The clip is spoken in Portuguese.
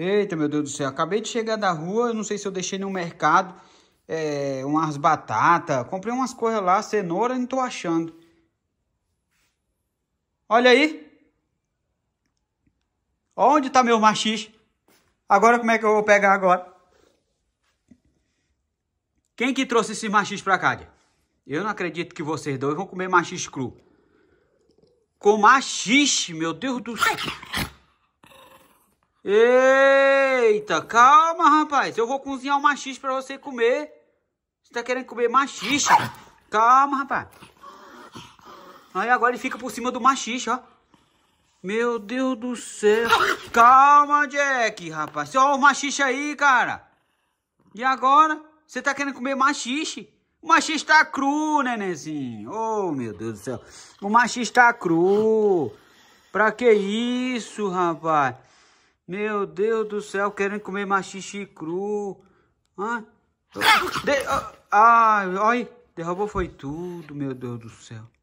Eita, meu Deus do céu. Acabei de chegar da rua, não sei se eu deixei no mercado é, umas batatas. Comprei umas coisas lá, cenoura, não tô achando. Olha aí. Onde tá meu machixe? Agora como é que eu vou pegar agora? Quem que trouxe esse machixe pra cá, Eu não acredito que vocês dois vão comer machixe cru. Com machixe, meu Deus do céu. Eita, calma, rapaz. Eu vou cozinhar um machixe pra você comer. Você tá querendo comer machixe? Calma, rapaz. Aí agora ele fica por cima do machixe, ó. Meu Deus do céu. Calma, Jack, rapaz. Olha o machixe aí, cara. E agora? Você tá querendo comer machixe? O machixe tá cru, nenenzinho. Oh, meu Deus do céu. O machixe tá cru. Pra que isso, rapaz? Meu Deus do céu, querendo comer machixe cru. Hã? Ah, de... Ai, ah, olha, derrubou foi tudo, meu Deus do céu.